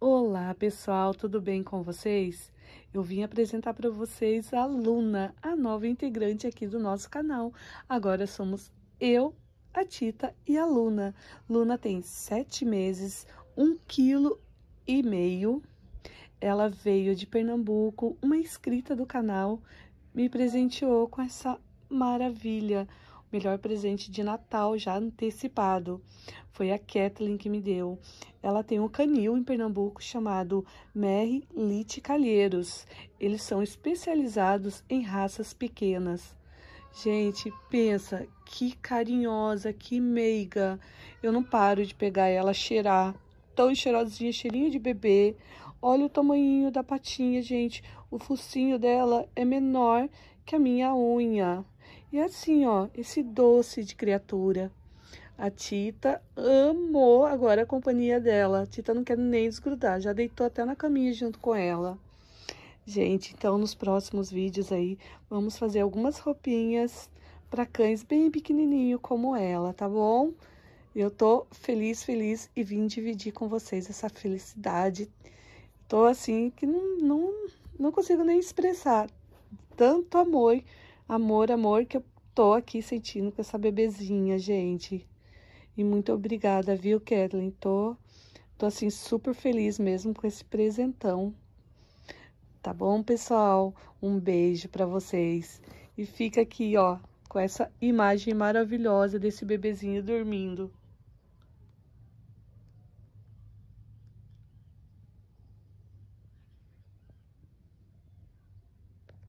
Olá, pessoal, tudo bem com vocês? Eu vim apresentar para vocês a Luna, a nova integrante aqui do nosso canal. Agora somos eu, a Tita e a Luna. Luna tem sete meses, um quilo e meio. Ela veio de Pernambuco, uma inscrita do canal me presenteou com essa maravilha melhor presente de Natal já antecipado. Foi a Kathleen que me deu. Ela tem um canil em Pernambuco chamado Mary Lit Calheiros. Eles são especializados em raças pequenas. Gente, pensa que carinhosa, que meiga. Eu não paro de pegar ela, cheirar. Tão cheirosinha, cheirinho de bebê. Olha o tamanho da patinha, gente. O focinho dela é menor que a minha unha. E assim, ó, esse doce de criatura. A Tita amou agora a companhia dela. A Tita não quer nem desgrudar, já deitou até na caminha junto com ela. Gente, então nos próximos vídeos aí, vamos fazer algumas roupinhas para cães bem pequenininho como ela, tá bom? Eu tô feliz, feliz e vim dividir com vocês essa felicidade. Tô assim que não, não, não consigo nem expressar tanto amor amor, amor que eu tô aqui sentindo com essa bebezinha, gente. E muito obrigada, viu, Kathleen? Tô, tô assim super feliz mesmo com esse presentão. Tá bom, pessoal? Um beijo para vocês. E fica aqui, ó, com essa imagem maravilhosa desse bebezinho dormindo.